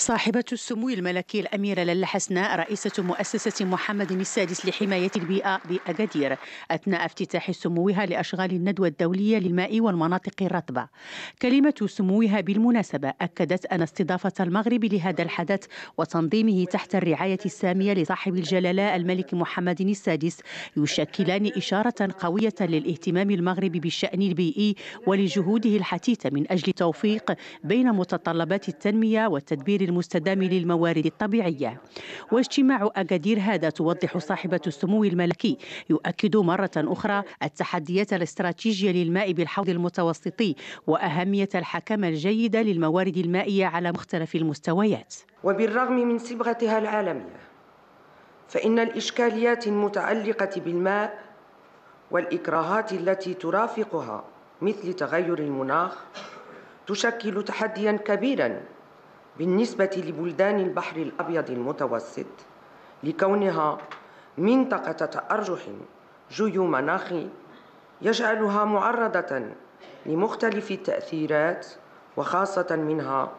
صاحبة السمو الملكي الأميرة للا حسناء رئيسة مؤسسة محمد السادس لحماية البيئة بأكادير أثناء افتتاح سموها لأشغال الندوة الدولية للماء والمناطق الرطبة كلمة سموها بالمناسبة أكدت أن استضافة المغرب لهذا الحدث وتنظيمه تحت الرعاية السامية لصاحب الجلالة الملك محمد السادس يشكلان إشارة قوية للاهتمام المغربي بالشأن البيئي ولجهوده الحثيثة من أجل التوفيق بين متطلبات التنمية والتدبير المستدام للموارد الطبيعية واجتماع أكادير هذا توضح صاحبة السمو الملكي يؤكد مرة أخرى التحديات الاستراتيجية للماء بالحوض المتوسطي وأهمية الحكمة الجيدة للموارد المائية على مختلف المستويات وبالرغم من صبغتها العالمية فإن الإشكاليات المتعلقة بالماء والإكراهات التي ترافقها مثل تغير المناخ تشكل تحديا كبيرا بالنسبة لبلدان البحر الأبيض المتوسط لكونها منطقة تأرجح جيومناخي يجعلها معرضة لمختلف التأثيرات وخاصة منها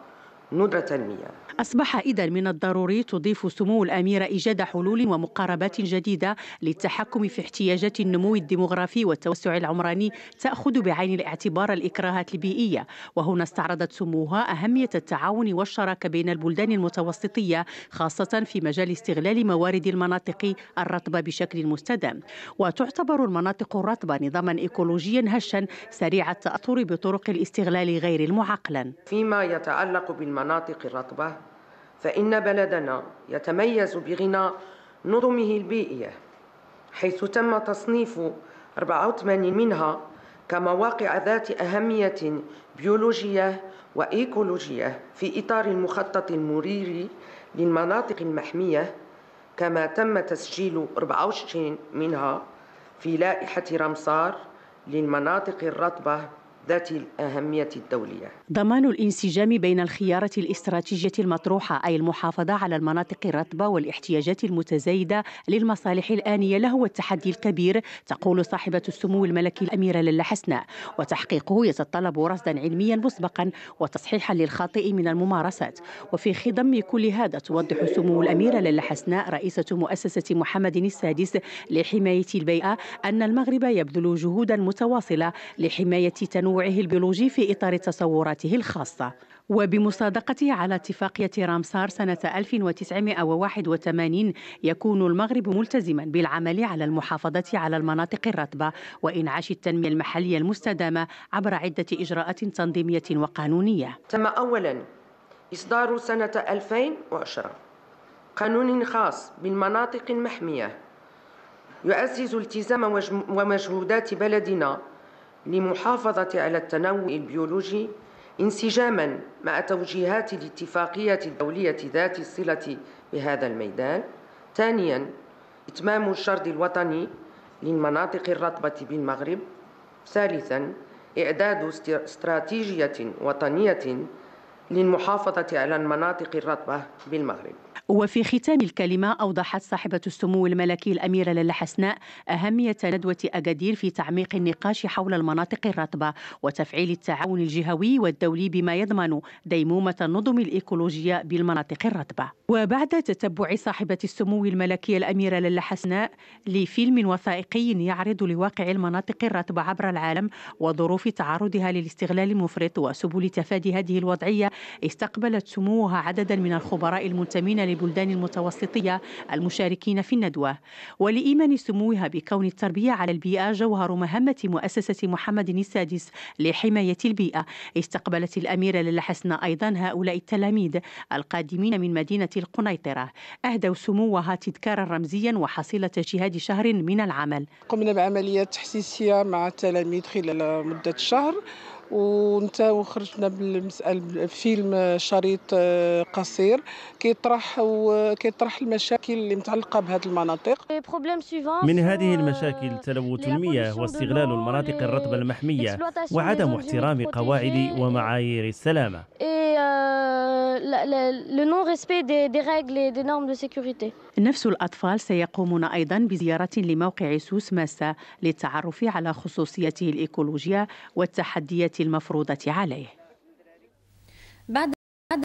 ندرة المياه أصبح إذا من الضروري تضيف سمو الأميرة إيجاد حلول ومقاربات جديدة للتحكم في احتياجات النمو الديموغرافي والتوسع العمراني تأخذ بعين الاعتبار الإكراهات البيئية وهنا استعرضت سموها أهمية التعاون والشراكة بين البلدان المتوسطية خاصة في مجال استغلال موارد المناطق الرطبة بشكل مستدام وتعتبر المناطق الرطبة نظاما إيكولوجيا هشا سريع التأثر بطرق الاستغلال غير المعقلا فيما يتعلق بالمناطق الرطبة فإن بلدنا يتميز بغنى نظمه البيئية حيث تم تصنيف 84 منها كمواقع ذات أهمية بيولوجية وإيكولوجية في إطار المخطط المريري للمناطق المحمية كما تم تسجيل 24 منها في لائحة رمسار للمناطق الرطبة ذات الأهمية الدولية ضمان الانسجام بين الخيارة الاستراتيجية المطروحة أي المحافظة على المناطق الرطبة والاحتياجات المتزايدة للمصالح الآنية له التحدي الكبير تقول صاحبة السمو الملكي الأميرة للا حسناء وتحقيقه يتطلب رصدا علميا مسبقا وتصحيحا للخاطئ من الممارسات وفي خضم كل هذا توضح سمو الأميرة للا حسناء رئيسة مؤسسة محمد السادس لحماية البيئة أن المغرب يبذل جهودا متواصلة لحماية تنوع تنوعه البيولوجي في إطار تصوراته الخاصة وبمصادقته على اتفاقية رامسار سنة 1981 يكون المغرب ملتزما بالعمل على المحافظة على المناطق الرطبة وإنعاش التنمية المحلية المستدامة عبر عدة إجراءات تنظيمية وقانونية تم أولا إصدار سنة 2010 قانون خاص بالمناطق المحمية يؤسس التزام ومجهودات بلدنا لمحافظة على التنوع البيولوجي انسجاما مع توجيهات الاتفاقية الدولية ذات الصلة بهذا الميدان ثانيا إتمام الشرط الوطني للمناطق الرطبة بالمغرب ثالثا إعداد استراتيجية وطنية للمحافظة على المناطق الرطبة بالمغرب وفي ختام الكلمة أوضحت صاحبة السمو الملكي الأميرة للا حسناء أهمية ندوة أكادير في تعميق النقاش حول المناطق الرطبة وتفعيل التعاون الجهوي والدولي بما يضمن ديمومة النظم الإيكولوجية بالمناطق الرطبة وبعد تتبع صاحبة السمو الملكية الأميرة للا حسناء لفيلم وثائقي يعرض لواقع المناطق الرطبة عبر العالم وظروف تعرضها للاستغلال المفرط وسبل تفادي هذه الوضعية استقبلت سموها عددا من الخبراء المنتمين للبلدان المتوسطية المشاركين في الندوة ولإيمان سموها بكون التربية على البيئة جوهر مهمة مؤسسة محمد السادس لحماية البيئة استقبلت الأميرة للا حسناء أيضا هؤلاء التلاميذ القادمين من مدينة القنيطرة أهدوا سموها تذكارا رمزيا وحصيلة شهاد شهر من العمل قمنا بعملية تحسيسية مع التلاميذ خلال مدة شهر وانت وخرجنا بالمسألة فيلم شريط آه، قصير كيطرح كيطرح المشاكل اللي متعلقه بهذه المناطق من هذه المشاكل euh، تلوث المياه واستغلال المناطق الرطبه المحميه وعدم احترام قواعد ومعايير السلامه نفس الأطفال سيقومون أيضا بزيارة لموقع سوس ماسا للتعرف على خصوصيته الإيكولوجية والتحديات المفروضة عليه بعد